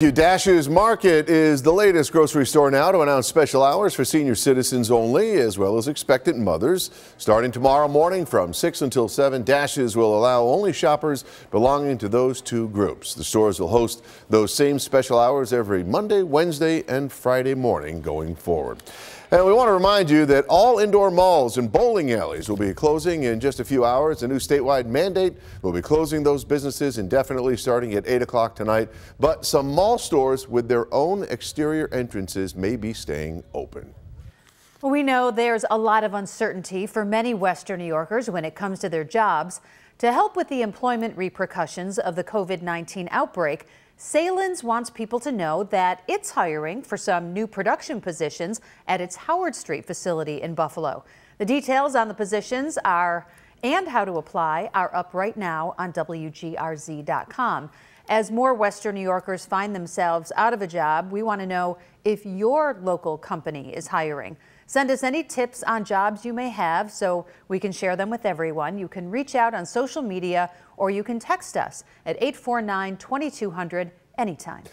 Dash's Market is the latest grocery store now to announce special hours for senior citizens only, as well as expectant mothers. Starting tomorrow morning from 6 until 7, Dash's will allow only shoppers belonging to those two groups. The stores will host those same special hours every Monday, Wednesday, and Friday morning going forward. And we want to remind you that all indoor malls and bowling alleys will be closing in just a few hours. A new statewide mandate will be closing those businesses indefinitely starting at 8 o'clock tonight. But some malls all stores with their own exterior entrances may be staying open. we know there's a lot of uncertainty for many Western New Yorkers when it comes to their jobs. To help with the employment repercussions of the COVID 19 outbreak, Salins wants people to know that it's hiring for some new production positions at its Howard Street facility in Buffalo. The details on the positions are and how to apply are up right now on WGRZ.com. As more Western New Yorkers find themselves out of a job, we want to know if your local company is hiring. Send us any tips on jobs you may have so we can share them with everyone. You can reach out on social media or you can text us at 849 2200 anytime.